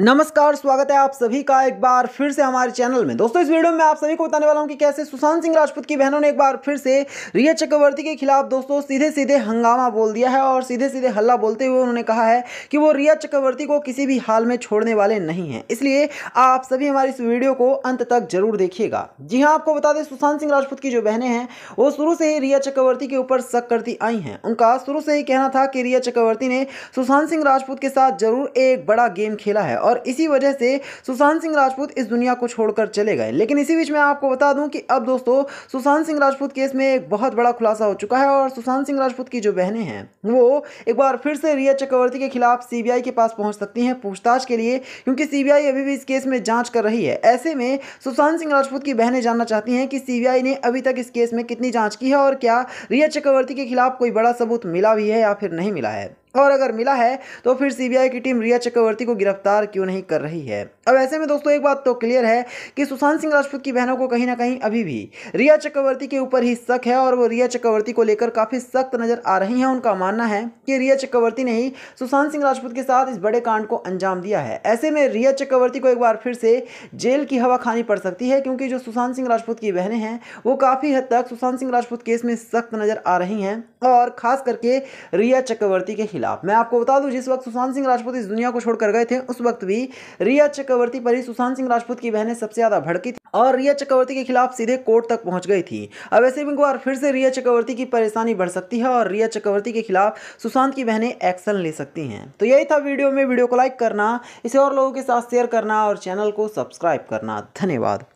नमस्कार स्वागत है आप सभी का एक बार फिर से हमारे चैनल में दोस्तों इस वीडियो में आप सभी को बताने वाला हूं कि कैसे सुशांत सिंह राजपूत की बहनों ने एक बार फिर से रिया चक्रवर्ती के खिलाफ दोस्तों सीधे सीधे हंगामा बोल दिया है और सीधे सीधे हल्ला बोलते हुए उन्होंने कहा है कि वो रिया चक्रवर्ती को किसी भी हाल में छोड़ने वाले नहीं हैं इसलिए आप सभी हमारी इस वीडियो को अंत तक जरूर देखिएगा जी हाँ आपको बता दें सुशांत सिंह राजपूत की जो बहनें हैं वो शुरू से ही रिया चक्रवर्ती के ऊपर शक करती आई हैं उनका शुरू से ही कहना था कि रिया चक्रवर्ती ने सुशांत सिंह राजपूत के साथ जरूर एक बड़ा गेम खेला है और इसी वजह से सुशांत सिंह राजपूत इस दुनिया को छोड़कर चले गए लेकिन इसी बीच में आपको बता दूं कि अब दोस्तों सुशांत सिंह राजपूत केस में एक बहुत बड़ा खुलासा हो चुका है और सुशांत सिंह राजपूत की जो बहनें हैं वो एक बार फिर से रिया चक्रवर्ती के खिलाफ सीबीआई के पास पहुंच सकती हैं पूछताछ के लिए क्योंकि सीबीआई अभी भी इस केस में जांच कर रही है ऐसे में सुशांत सिंह राजपूत की बहनें जानना चाहती हैं कि सीबीआई ने अभी तक इस केस में कितनी जांच की है और क्या रिया चक्रवर्ती के खिलाफ कोई बड़ा सबूत मिला भी है या फिर नहीं मिला है और अगर मिला है तो फिर सीबीआई की टीम रिया चक्रवर्ती को गिरफ्तार क्यों नहीं कर रही है अब ऐसे में दोस्तों एक बात तो क्लियर है कि सुशांत सिंह राजपूत की बहनों को कहीं ना कहीं अभी भी रिया चक्रवर्ती के ऊपर ही शक है और वो रिया चक्रवर्ती को लेकर काफ़ी सख्त नज़र आ रही हैं उनका मानना है कि रिया चक्रवर्ती ने ही सुशांत सिंह राजपूत के साथ इस बड़े कांड को अंजाम दिया है ऐसे में रिया चक्रवर्ती को एक बार फिर से जेल की हवा खानी पड़ सकती है क्योंकि जो सुशांत सिंह राजपूत की बहनें हैं वो काफ़ी हद तक सुशांत सिंह राजपूत केस में सख्त नज़र आ रही हैं और खास करके रिया चक्रवर्ती के खिलाफ खिलाफ मैं आपको बता दूं जिस वक्त सुशांत सिंह राजपूत इस दुनिया को छोड़कर गए थे उस वक्त भी रिया चक्रवर्ती पर ही सुशांत सिंह राजपूत की बहनें सबसे ज़्यादा भड़की थी और रिया चक्रवर्ती के खिलाफ सीधे कोर्ट तक पहुंच गई थी अब ऐसे में एक बार फिर से रिया चक्रवर्ती की परेशानी बढ़ सकती है और रिया चक्रवर्ती के खिलाफ सुशांत की बहनें एक्शन ले सकती हैं तो यही था वीडियो में वीडियो को लाइक करना इसे और लोगों के साथ शेयर करना और चैनल को सब्सक्राइब करना धन्यवाद